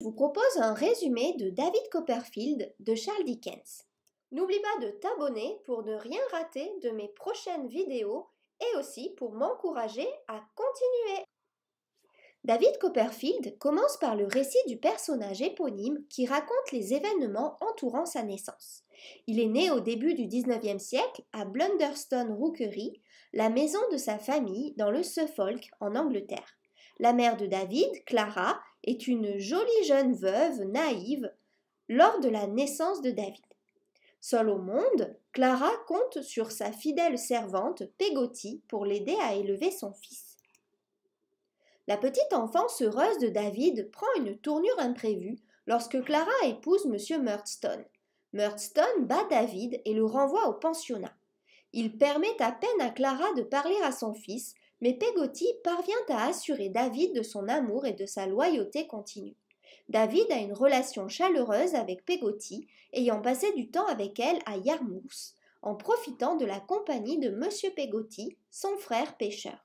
Je vous propose un résumé de David Copperfield de Charles Dickens. N'oublie pas de t'abonner pour ne rien rater de mes prochaines vidéos et aussi pour m'encourager à continuer. David Copperfield commence par le récit du personnage éponyme qui raconte les événements entourant sa naissance. Il est né au début du 19e siècle à Blunderstone Rookery, la maison de sa famille dans le Suffolk en Angleterre. La mère de David, Clara, est une jolie jeune veuve naïve lors de la naissance de David. Seule au monde, Clara compte sur sa fidèle servante Pegotty pour l'aider à élever son fils. La petite enfance heureuse de David prend une tournure imprévue lorsque Clara épouse M. Murdstone. Murdstone bat David et le renvoie au pensionnat. Il permet à peine à Clara de parler à son fils mais Peggotty parvient à assurer David de son amour et de sa loyauté continue. David a une relation chaleureuse avec Peggotty, ayant passé du temps avec elle à Yarmouth, en profitant de la compagnie de Monsieur Peggotty, son frère pêcheur.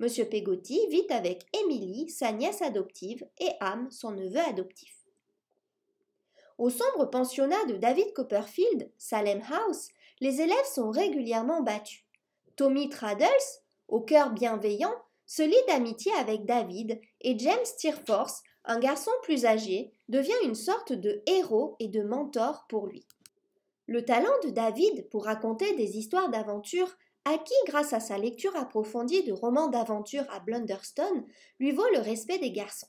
M. Peggotty vit avec Emily, sa nièce adoptive, et Ham, son neveu adoptif. Au sombre pensionnat de David Copperfield, Salem House, les élèves sont régulièrement battus. Tommy Traddles, au cœur bienveillant, se lie d'amitié avec David et James Steerforth, un garçon plus âgé, devient une sorte de héros et de mentor pour lui. Le talent de David pour raconter des histoires d'aventure, acquis grâce à sa lecture approfondie de romans d'aventure à Blunderstone, lui vaut le respect des garçons.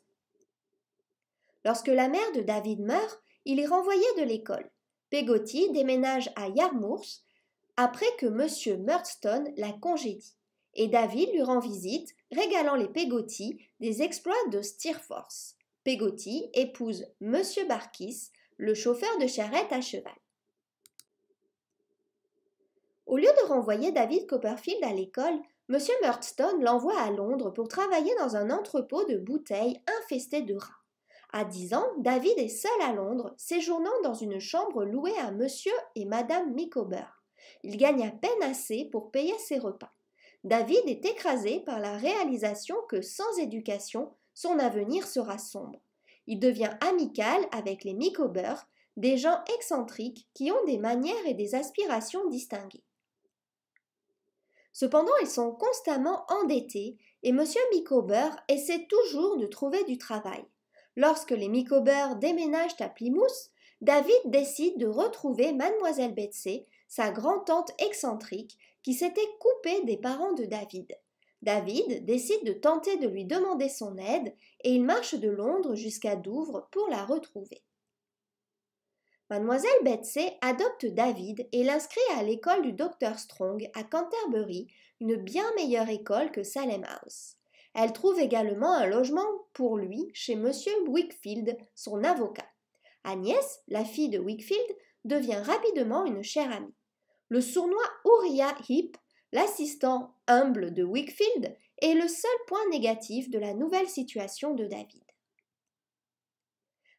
Lorsque la mère de David meurt, il est renvoyé de l'école. peggotty déménage à Yarmouth après que M. Murdstone la congédie et David lui rend visite, régalant les Pégotis des exploits de Steerforce. Pegoti épouse Monsieur Barkis, le chauffeur de charrette à cheval. Au lieu de renvoyer David Copperfield à l'école, Monsieur Murdstone l'envoie à Londres pour travailler dans un entrepôt de bouteilles infesté de rats. À 10 ans, David est seul à Londres, séjournant dans une chambre louée à Monsieur et Madame Micawber. Il gagne à peine assez pour payer ses repas. David est écrasé par la réalisation que sans éducation, son avenir sera sombre. Il devient amical avec les Micobeurs, des gens excentriques qui ont des manières et des aspirations distinguées. Cependant, ils sont constamment endettés et M. Micawber essaie toujours de trouver du travail. Lorsque les Micawber déménagent à Plymouth, David décide de retrouver Mademoiselle Betsy, sa grand-tante excentrique, qui s'était coupé des parents de David. David décide de tenter de lui demander son aide et il marche de Londres jusqu'à Douvres pour la retrouver. Mademoiselle Betsy adopte David et l'inscrit à l'école du docteur Strong à Canterbury, une bien meilleure école que Salem House. Elle trouve également un logement pour lui chez monsieur Wickfield, son avocat. Agnès, la fille de Wickfield, devient rapidement une chère amie le sournois Uriah Heep, l'assistant humble de Wickfield, est le seul point négatif de la nouvelle situation de David.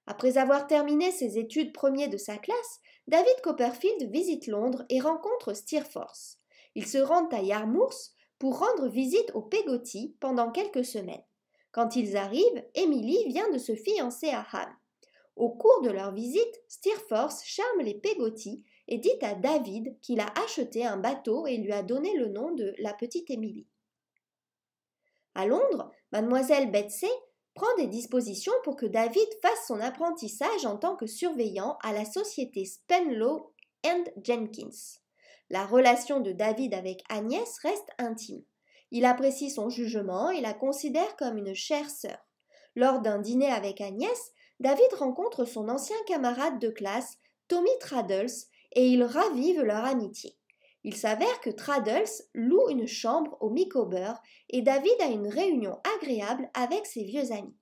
Après avoir terminé ses études premiers de sa classe, David Copperfield visite Londres et rencontre Steerforth. Ils se rendent à Yarmouth pour rendre visite aux Peggotty pendant quelques semaines. Quand ils arrivent, Emily vient de se fiancer à Ham. Au cours de leur visite, Steerforth charme les Peggotty et dit à David qu'il a acheté un bateau et lui a donné le nom de la petite Émilie. À Londres, mademoiselle Betsy prend des dispositions pour que David fasse son apprentissage en tant que surveillant à la société Spenlow and Jenkins. La relation de David avec Agnès reste intime. Il apprécie son jugement et la considère comme une chère sœur. Lors d'un dîner avec Agnès, David rencontre son ancien camarade de classe, Tommy Traddles, et ils ravivent leur amitié. Il s'avère que Traddles loue une chambre au Micawber et David a une réunion agréable avec ses vieux amis.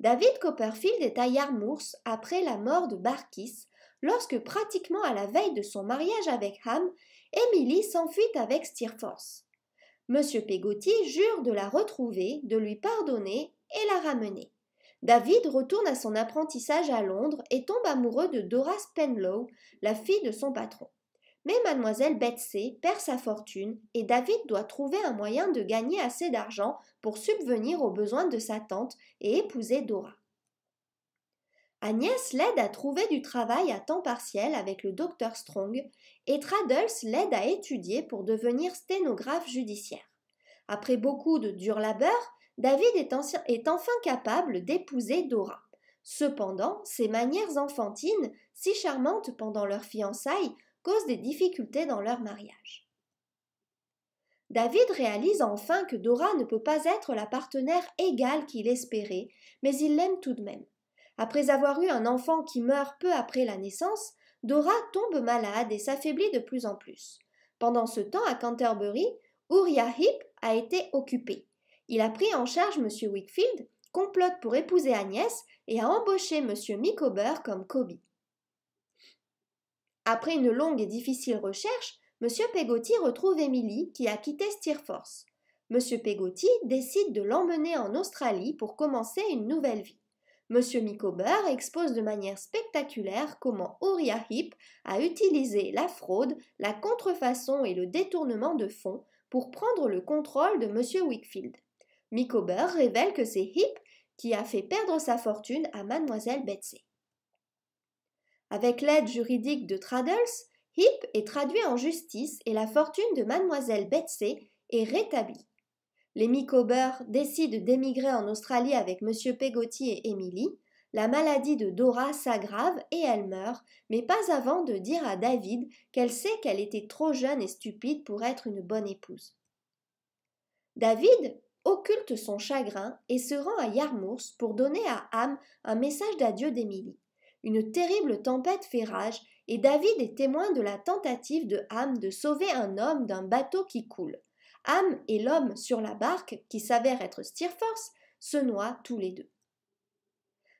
David Copperfield est à Yarmouth après la mort de Barkis, lorsque pratiquement à la veille de son mariage avec Ham, Emily s'enfuit avec Steerforth. Monsieur Peggotty jure de la retrouver, de lui pardonner et la ramener. David retourne à son apprentissage à Londres et tombe amoureux de Dora Spenlow, la fille de son patron. Mais mademoiselle Betsy perd sa fortune et David doit trouver un moyen de gagner assez d'argent pour subvenir aux besoins de sa tante et épouser Dora. Agnès l'aide à trouver du travail à temps partiel avec le docteur Strong et Traddles l'aide à étudier pour devenir sténographe judiciaire. Après beaucoup de dur labeurs, David est, enfin capable d'épouser Dora. Cependant, ses manières enfantines, si charmantes pendant leur fiançailles, causent des difficultés dans leur mariage. David réalise enfin que Dora ne peut pas être la partenaire égale qu'il espérait, mais il l'aime tout de même. Après avoir eu un enfant qui meurt peu après la naissance, Dora tombe malade et s'affaiblit de plus en plus. Pendant ce temps, à Canterbury, Uriah Heep a été occupé. Il a pris en charge M. Wickfield, complote pour épouser Agnès et a embauché M. Micawber comme Kobe. Après une longue et difficile recherche, M. Peggotty retrouve Emily qui a quitté Steerforce. M. Peggotty décide de l'emmener en Australie pour commencer une nouvelle vie. M. Micawber expose de manière spectaculaire comment Uriah Heep a utilisé la fraude, la contrefaçon et le détournement de fonds pour prendre le contrôle de M. Wickfield. Mick révèle que c'est Hip qui a fait perdre sa fortune à mademoiselle Betsy. Avec l'aide juridique de Traddles, Hip est traduit en justice et la fortune de mademoiselle Betsy est rétablie. Les Micawber décident d'émigrer en Australie avec Monsieur Peggotty et Emily. La maladie de Dora s'aggrave et elle meurt, mais pas avant de dire à David qu'elle sait qu'elle était trop jeune et stupide pour être une bonne épouse. David, occulte son chagrin et se rend à Yarmouth pour donner à Ham un message d'adieu d'Émilie. Une terrible tempête fait rage et David est témoin de la tentative de Ham de sauver un homme d'un bateau qui coule. Ham et l'homme sur la barque, qui s'avère être Steerforth, se noient tous les deux.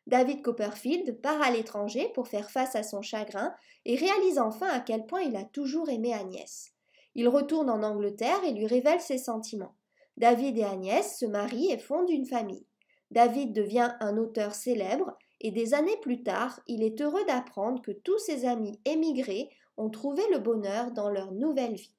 David Copperfield part à l'étranger pour faire face à son chagrin et réalise enfin à quel point il a toujours aimé Agnès. Il retourne en Angleterre et lui révèle ses sentiments. David et Agnès se marient et fondent une famille. David devient un auteur célèbre et des années plus tard, il est heureux d'apprendre que tous ses amis émigrés ont trouvé le bonheur dans leur nouvelle vie.